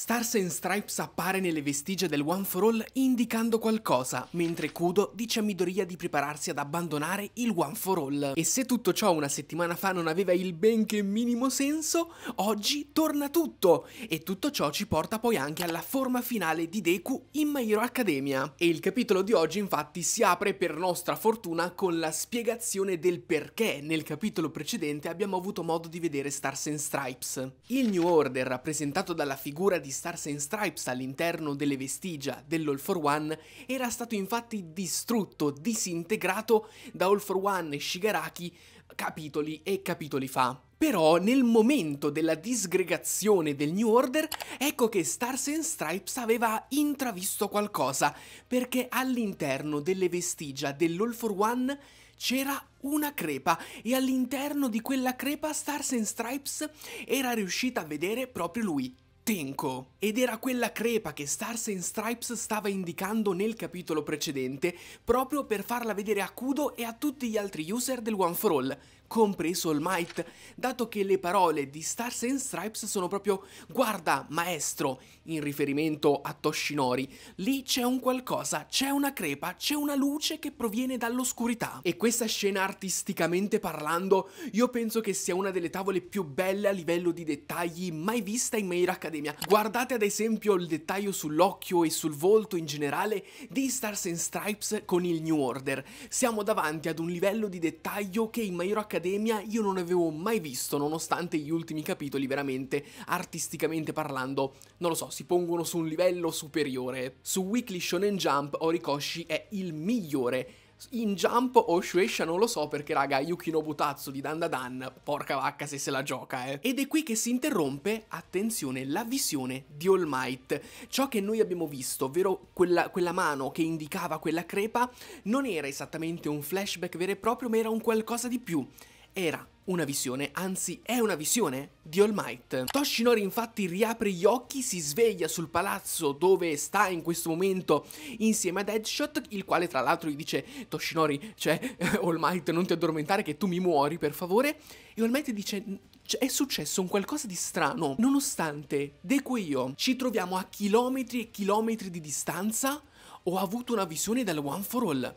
Stars and Stripes appare nelle vestigia del One for All indicando qualcosa, mentre Kudo dice a Midoriya di prepararsi ad abbandonare il One for All. E se tutto ciò una settimana fa non aveva il benché minimo senso, oggi torna tutto! E tutto ciò ci porta poi anche alla forma finale di Deku in My Hero Academia. E il capitolo di oggi infatti si apre per nostra fortuna con la spiegazione del perché nel capitolo precedente abbiamo avuto modo di vedere Stars and Stripes. Il New Order, rappresentato dalla figura di di Stars and Stripes all'interno delle vestigia dell'All for One era stato infatti distrutto, disintegrato da All for One e Shigaraki capitoli e capitoli fa. Però nel momento della disgregazione del New Order, ecco che Stars and Stripes aveva intravisto qualcosa, perché all'interno delle vestigia dell'All for One c'era una crepa e all'interno di quella crepa Stars and Stripes era riuscita a vedere proprio lui, Tenko, ed era quella crepa che Stars and Stripes stava indicando nel capitolo precedente, proprio per farla vedere a Kudo e a tutti gli altri user del One for All, compreso All Might, dato che le parole di Stars and Stripes sono proprio guarda maestro in riferimento a Toshinori, lì c'è un qualcosa, c'è una crepa, c'è una luce che proviene dall'oscurità. E questa scena artisticamente parlando io penso che sia una delle tavole più belle a livello di dettagli mai vista in Meira Academia. Guardate ad esempio il dettaglio sull'occhio e sul volto in generale di Stars and Stripes con il New Order. Siamo davanti ad un livello di dettaglio che in Meira Academia Academia io non avevo mai visto, nonostante gli ultimi capitoli veramente, artisticamente parlando, non lo so, si pongono su un livello superiore. Su Weekly Shonen Jump Horikoshi è il migliore in jump o Shueisha non lo so perché raga Yukino Butazzo di Dandadan porca vacca se se la gioca eh. Ed è qui che si interrompe, attenzione, la visione di All Might. Ciò che noi abbiamo visto, ovvero quella, quella mano che indicava quella crepa, non era esattamente un flashback vero e proprio ma era un qualcosa di più. Era una visione, anzi è una visione di All Might. Toshinori infatti riapre gli occhi, si sveglia sul palazzo dove sta in questo momento insieme a Deadshot, il quale tra l'altro gli dice Toshinori, cioè All Might non ti addormentare che tu mi muori per favore, e All Might dice cioè, è successo un qualcosa di strano. Nonostante Deku e io ci troviamo a chilometri e chilometri di distanza, ho avuto una visione dal One for All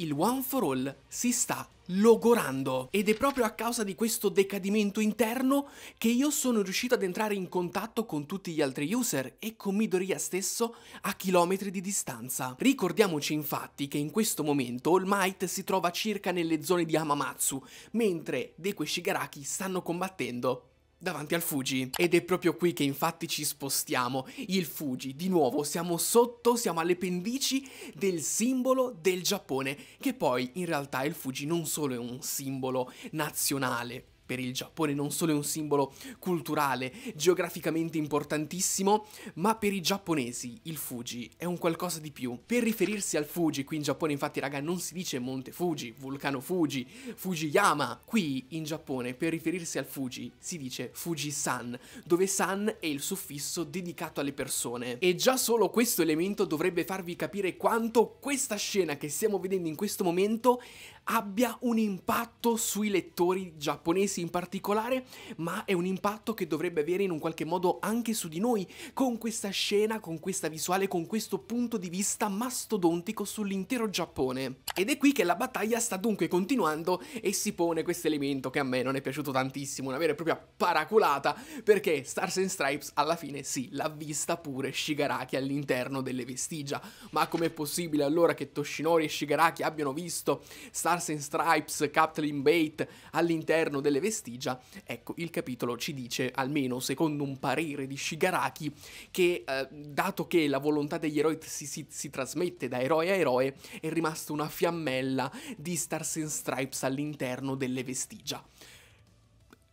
il One for All si sta logorando ed è proprio a causa di questo decadimento interno che io sono riuscito ad entrare in contatto con tutti gli altri user e con Midoriya stesso a chilometri di distanza. Ricordiamoci infatti che in questo momento All Might si trova circa nelle zone di Hamamatsu, mentre Deku e Shigaraki stanno combattendo davanti al Fuji. Ed è proprio qui che infatti ci spostiamo. Il Fuji, di nuovo, siamo sotto, siamo alle pendici del simbolo del Giappone, che poi in realtà il Fuji non solo è un simbolo nazionale, per il Giappone non solo è un simbolo culturale, geograficamente importantissimo, ma per i giapponesi il Fuji è un qualcosa di più. Per riferirsi al Fuji, qui in Giappone infatti raga non si dice Monte Fuji, Vulcano Fuji, Fujiyama. Qui in Giappone per riferirsi al Fuji si dice Fuji-san, dove san è il suffisso dedicato alle persone. E già solo questo elemento dovrebbe farvi capire quanto questa scena che stiamo vedendo in questo momento abbia un impatto sui lettori giapponesi in particolare, ma è un impatto che dovrebbe avere in un qualche modo anche su di noi, con questa scena, con questa visuale, con questo punto di vista mastodontico sull'intero Giappone. Ed è qui che la battaglia sta dunque continuando e si pone questo elemento che a me non è piaciuto tantissimo, una vera e propria paraculata, perché Stars and Stripes alla fine sì, l'ha vista pure Shigaraki all'interno delle vestigia, ma com'è possibile allora che Toshinori e Shigaraki abbiano visto Stars Stars and Stripes, Captain Bait all'interno delle vestigia, ecco il capitolo ci dice, almeno secondo un parere di Shigaraki, che eh, dato che la volontà degli eroi si, si, si trasmette da eroe a eroe, è rimasta una fiammella di Stars and Stripes all'interno delle vestigia.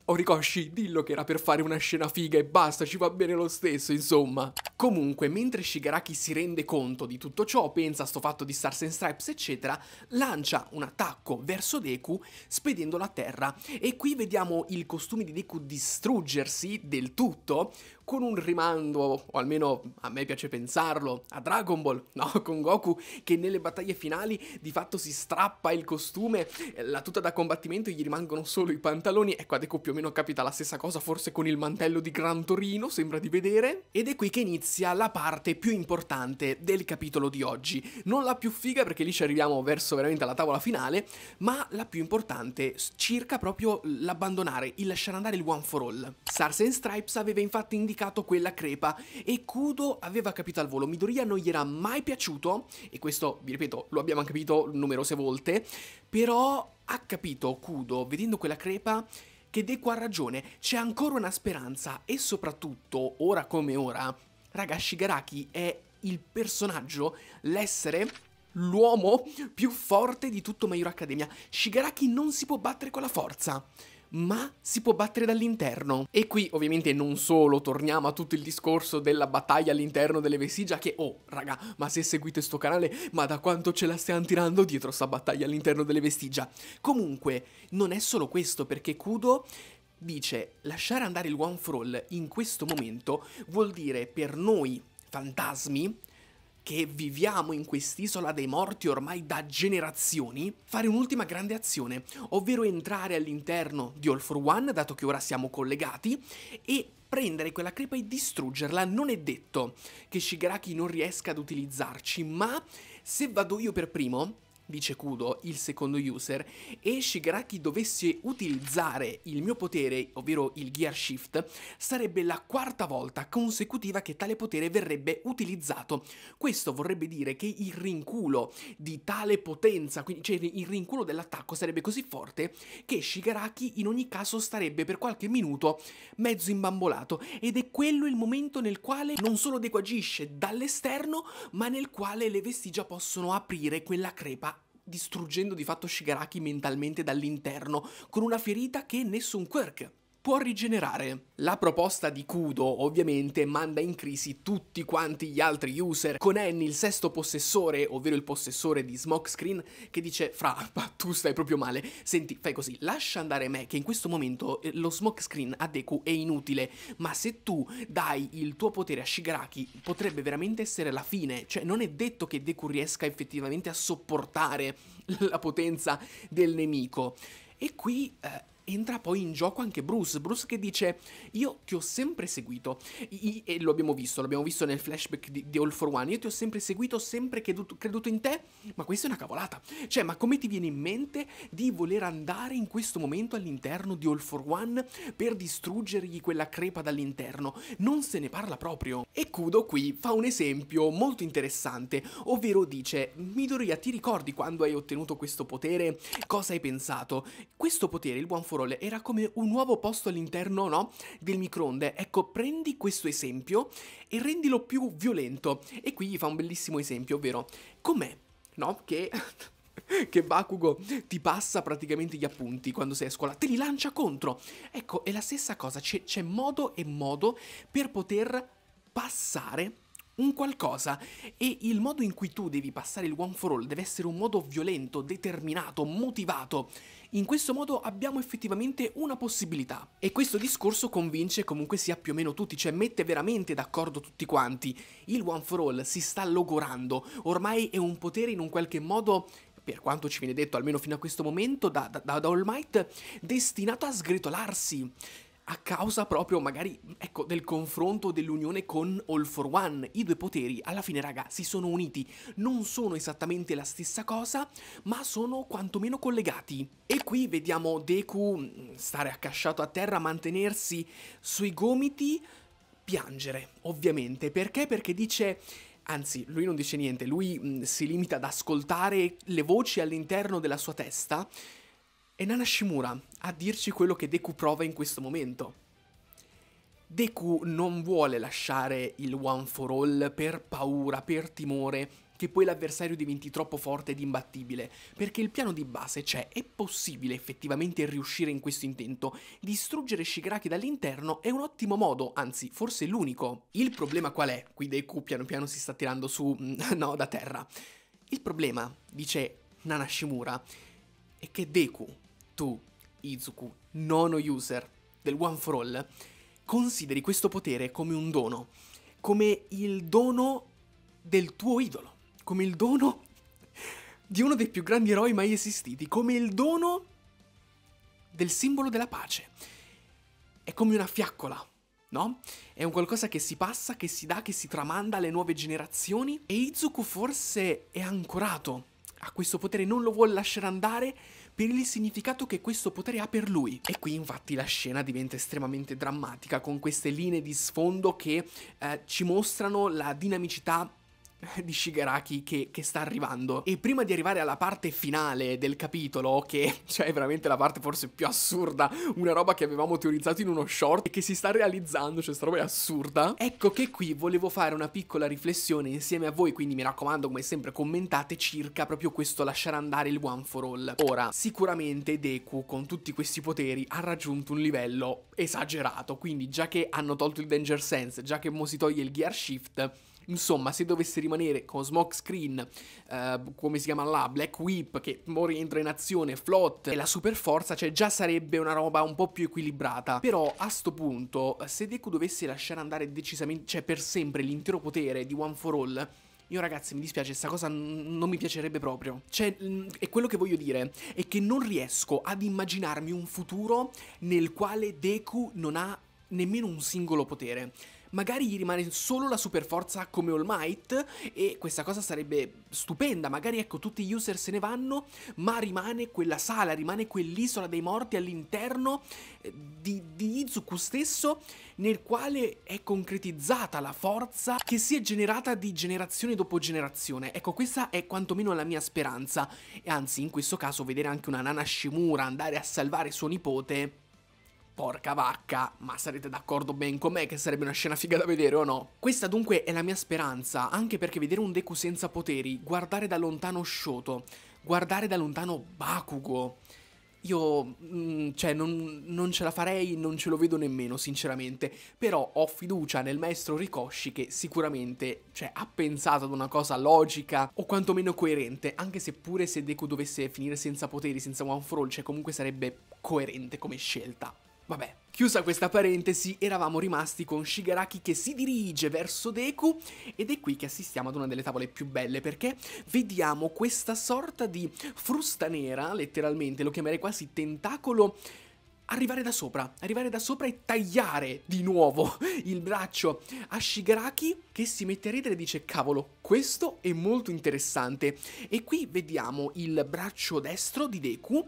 Orikoshi, oh, dillo che era per fare una scena figa e basta, ci va bene lo stesso, insomma. Comunque, mentre Shigaraki si rende conto di tutto ciò, pensa a sto fatto di Stars and Stripes, eccetera, lancia un attacco verso Deku, spedendolo a terra. E qui vediamo il costume di Deku distruggersi del tutto, con un rimando, o almeno a me piace pensarlo, a Dragon Ball, no? Con Goku che nelle battaglie finali di fatto si strappa il costume, eh, la tuta da combattimento, e gli rimangono solo i pantaloni. Ecco, a Deku più o meno capita la stessa cosa, forse con il mantello di Gran Torino, sembra di vedere. Ed è qui che inizia la parte più importante del capitolo di oggi. Non la più figa perché lì ci arriviamo verso veramente la tavola finale, ma la più importante circa proprio l'abbandonare, il lasciare andare il One for All. Sarsen Stripes aveva infatti indicato dimenticato quella crepa e Kudo aveva capito al volo, Midoriya non gli era mai piaciuto e questo, vi ripeto, lo abbiamo capito numerose volte, però ha capito Kudo, vedendo quella crepa, che Deku ha ragione, c'è ancora una speranza e soprattutto, ora come ora, raga, Shigaraki è il personaggio, l'essere l'uomo più forte di tutto My Hero Academia. Shigaraki non si può battere con la forza ma si può battere dall'interno. E qui ovviamente non solo torniamo a tutto il discorso della battaglia all'interno delle vestigia che, oh raga, ma se seguite sto canale, ma da quanto ce la stiamo tirando dietro sta battaglia all'interno delle vestigia. Comunque, non è solo questo perché Kudo dice lasciare andare il One for All in questo momento vuol dire per noi fantasmi che viviamo in quest'isola dei morti ormai da generazioni, fare un'ultima grande azione, ovvero entrare all'interno di All for One, dato che ora siamo collegati, e prendere quella crepa e distruggerla. Non è detto che Shigaraki non riesca ad utilizzarci, ma se vado io per primo, dice Kudo, il secondo user, e Shigaraki dovesse utilizzare il mio potere, ovvero il Gear Shift, sarebbe la quarta volta consecutiva che tale potere verrebbe utilizzato. Questo vorrebbe dire che il rinculo di tale potenza, quindi, cioè il rinculo dell'attacco sarebbe così forte che Shigaraki in ogni caso starebbe per qualche minuto mezzo imbambolato ed è quello il momento nel quale non solo deguagisce dall'esterno ma nel quale le vestigia possono aprire quella crepa distruggendo di fatto Shigaraki mentalmente dall'interno, con una ferita che nessun quirk può rigenerare. La proposta di Kudo ovviamente manda in crisi tutti quanti gli altri user, con Annie il sesto possessore, ovvero il possessore di Smokescreen, che dice fra, ma tu stai proprio male, senti, fai così, lascia andare me che in questo momento eh, lo Smokescreen a Deku è inutile, ma se tu dai il tuo potere a Shigaraki potrebbe veramente essere la fine, cioè non è detto che Deku riesca effettivamente a sopportare la potenza del nemico. E qui... Eh, entra poi in gioco anche Bruce. Bruce che dice: Io ti ho sempre seguito. I, e lo abbiamo visto, l'abbiamo visto nel flashback di, di All for One. Io ti ho sempre seguito, sempre creduto, creduto, in te. Ma questa è una cavolata. Cioè, ma come ti viene in mente di voler andare in questo momento all'interno di All for One per distruggergli quella crepa dall'interno? Non se ne parla proprio. E Kudo qui fa un esempio molto interessante, ovvero dice: Midoriya, ti ricordi quando hai ottenuto questo potere? Cosa hai pensato? Questo potere, il buon fortuna Frol era come un nuovo posto all'interno no, del microonde. Ecco, prendi questo esempio e rendilo più violento. E qui gli fa un bellissimo esempio, ovvero com'è no, che che Bakugo ti passa praticamente gli appunti quando sei a scuola, te li lancia contro. Ecco, è la stessa cosa, c'è, modo e modo per poter passare un qualcosa e il modo in cui tu devi passare il one for all deve essere un modo violento, determinato, motivato. In questo modo abbiamo effettivamente una possibilità e questo discorso convince comunque sia più o meno tutti, cioè mette veramente d'accordo tutti quanti. Il one for all si sta logorando, ormai è un potere in un qualche modo per quanto ci viene detto almeno fino a questo momento da, da, da All Might, destinato a sgretolarsi a causa proprio magari ecco, del confronto dell'unione con All for One. I due poteri alla fine raga si sono uniti, non sono esattamente la stessa cosa ma sono quantomeno collegati. E qui vediamo Deku mm, stare accasciato a terra, mantenersi sui gomiti, piangere ovviamente. Perché? Perché dice... Anzi, lui non dice niente, lui mh, mm, si limita ad ascoltare le voci all'interno della sua testa e Shimura, a dirci quello che Deku prova in questo momento. Deku non vuole lasciare il one for all per paura, per timore, che poi l'avversario diventi troppo forte ed imbattibile, perché il piano di base c'è, è possibile effettivamente riuscire in questo intento, distruggere Shigaraki dall'interno è un ottimo modo, anzi forse l'unico. Il problema qual è? Qui Deku piano piano si sta tirando su, mm, no, da terra. Il problema, dice Nanashimura, è che Deku, tu, Izuku, nono user del One for All, consideri questo potere come un dono, come il dono del tuo idolo, come il dono di uno dei più grandi eroi mai esistiti, come il dono del simbolo della pace. È come una fiaccola, no? È un qualcosa che si passa, che si dà, che si tramanda alle nuove generazioni e Izuku forse è ancorato a questo potere, non lo vuole lasciare andare per il significato che questo potere ha per lui. E qui infatti la scena diventa estremamente drammatica con queste linee di sfondo che eh, ci mostrano la dinamicità di Shigaraki che, che, sta arrivando. E prima di arrivare alla parte finale del capitolo, che cioè è veramente la parte forse più assurda, una roba che avevamo teorizzato in uno short e che si sta realizzando, cioè sta roba è assurda, ecco che qui volevo fare una piccola riflessione insieme a voi, quindi mi raccomando come sempre commentate circa proprio questo lasciare andare il one for all. Ora, sicuramente Deku con tutti questi poteri ha raggiunto un livello esagerato, quindi già che hanno tolto il Danger Sense, già che Mo si toglie il Gear Shift, Insomma, se dovesse rimanere con Smokescreen, eh, come si chiama là, Black Whip, che rientra in azione, Flot e la super forza, cioè già sarebbe una roba un po' più equilibrata. Però a sto punto, se Deku dovesse lasciare andare decisamente, cioè per sempre l'intero potere di One For All, io ragazzi mi dispiace, questa cosa non mi piacerebbe proprio. Cioè, e quello che voglio dire è che non riesco ad immaginarmi un futuro nel quale Deku non ha nemmeno un singolo potere magari gli rimane solo la super forza come All Might e questa cosa sarebbe stupenda, magari ecco tutti gli user se ne vanno, ma rimane quella sala, rimane quell'isola dei morti all'interno eh, di, di Izuku stesso nel quale è concretizzata la forza che si è generata di generazione dopo generazione. Ecco, questa è quantomeno la mia speranza e anzi in questo caso vedere anche una Nana Shimura andare a salvare suo nipote Porca vacca, ma sarete d'accordo ben con me che sarebbe una scena figa da vedere o no? Questa dunque è la mia speranza, anche perché vedere un Deku senza poteri, guardare da lontano Shoto, guardare da lontano Bakugo... Io, mm, cioè, non, non, ce la farei, non ce lo vedo nemmeno, sinceramente. Però ho fiducia nel maestro Rikoshi che sicuramente, cioè, ha pensato ad una cosa logica o quantomeno coerente. Anche se pure se Deku dovesse finire senza poteri, senza One For All, cioè, comunque sarebbe coerente come scelta. Vabbè, Chiusa questa parentesi, eravamo rimasti con Shigaraki che si dirige verso Deku ed è qui che assistiamo ad una delle tavole più belle perché vediamo questa sorta di frusta nera, letteralmente, lo chiamerei quasi tentacolo arrivare da sopra, arrivare da sopra e tagliare di nuovo il braccio a Shigaraki che si mette a ridere e dice cavolo, questo è molto interessante. E qui vediamo il braccio destro di Deku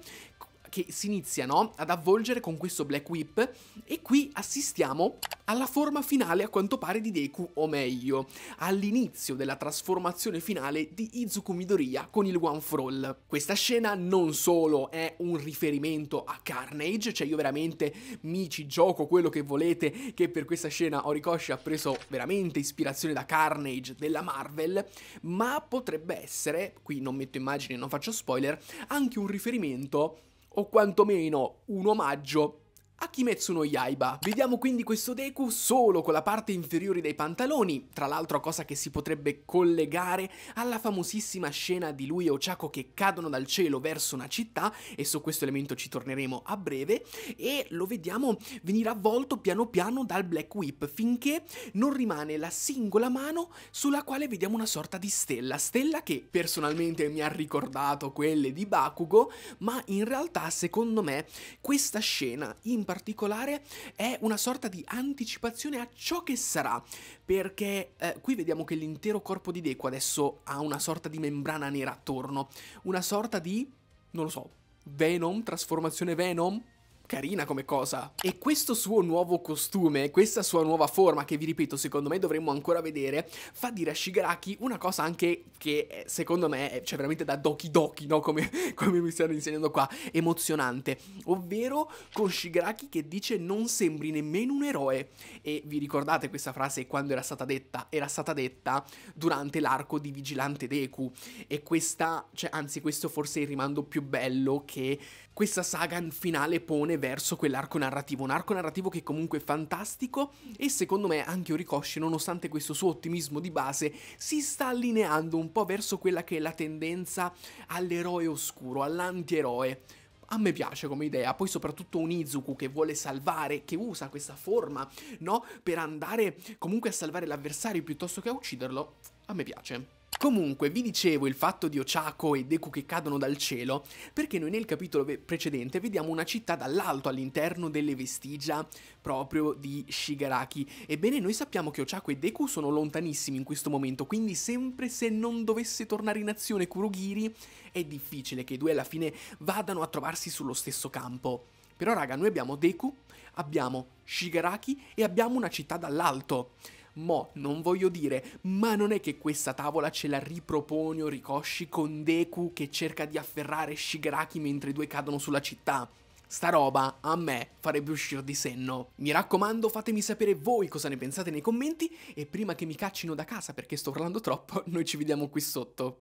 che si iniziano ad avvolgere con questo Black Whip e qui assistiamo alla forma finale a quanto pare di Deku, o meglio, all'inizio della trasformazione finale di Izuku Midoriya con il One For All. Questa scena non solo è un riferimento a Carnage, cioè io veramente mi ci gioco quello che volete, che per questa scena Horikoshi ha preso veramente ispirazione da Carnage della Marvel, ma potrebbe essere, qui non metto immagini, e non faccio spoiler, anche un riferimento o quantomeno un omaggio a Kimetsu no Yaiba. Vediamo quindi questo Deku solo con la parte inferiore dei pantaloni, tra l'altro cosa che si potrebbe collegare alla famosissima scena di lui e Ochako che cadono dal cielo verso una città, e su questo elemento ci torneremo a breve, e lo vediamo venire avvolto piano piano dal Black Whip finché non rimane la singola mano sulla quale vediamo una sorta di stella, stella che personalmente mi ha ricordato quelle di Bakugo, ma in realtà secondo me questa scena in particolare è una sorta di anticipazione a ciò che sarà, perché eh, qui vediamo che l'intero corpo di Deku adesso ha una sorta di membrana nera attorno, una sorta di, non lo so, Venom, trasformazione Venom, carina come cosa. E questo suo nuovo costume, questa sua nuova forma, che vi ripeto, secondo me dovremmo ancora vedere, fa dire a Shigaraki una cosa anche che eh, secondo me c'è cioè, veramente da Doki Doki, no? Come, come mi stanno insegnando qua, emozionante. Ovvero con Shigaraki che dice non sembri nemmeno un eroe. E vi ricordate questa frase quando era stata detta? Era stata detta durante l'arco di Vigilante Deku. E questa, cioè, anzi questo forse è il rimando più bello che questa saga finale pone verso quell'arco narrativo, un arco narrativo che comunque è fantastico e secondo me anche Orikoshi, nonostante questo suo ottimismo di base, si sta allineando un po' verso quella che è la tendenza all'eroe oscuro, all'antieroe. A me piace come idea, poi soprattutto un Izuku che vuole salvare, che usa questa forma, no? Per andare comunque a salvare l'avversario piuttosto che a ucciderlo, a me piace. Comunque, vi dicevo il fatto di Ochako e Deku che cadono dal cielo, perché noi nel capitolo precedente vediamo una città dall'alto all'interno delle vestigia proprio di Shigaraki. Ebbene, noi sappiamo che Ochako e Deku sono lontanissimi in questo momento, quindi sempre se non dovesse tornare in azione Kurugiri, è difficile che i due alla fine vadano a trovarsi sullo stesso campo. Però raga, noi abbiamo Deku, abbiamo Shigaraki e abbiamo una città dall'alto. Mo, non voglio dire, ma non è che questa tavola ce la ripropone Orikoshi con Deku che cerca di afferrare Shigaraki mentre i due cadono sulla città? Sta roba a me farebbe uscire di senno. Mi raccomando, fatemi sapere voi cosa ne pensate nei commenti e prima che mi caccino da casa perché sto parlando troppo, noi ci vediamo qui sotto.